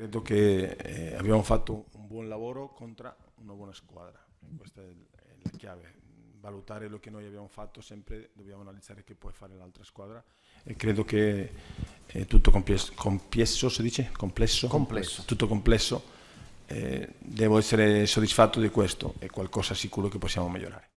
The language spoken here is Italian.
Credo che eh, abbiamo fatto un buon lavoro contro una buona squadra, questa è la chiave. Valutare quello che noi abbiamo fatto sempre dobbiamo analizzare che può fare l'altra squadra e credo che eh, tutto complesso, complesso, si dice? Complesso? Complesso. Tutto complesso, eh, devo essere soddisfatto di questo, è qualcosa sicuro che possiamo migliorare.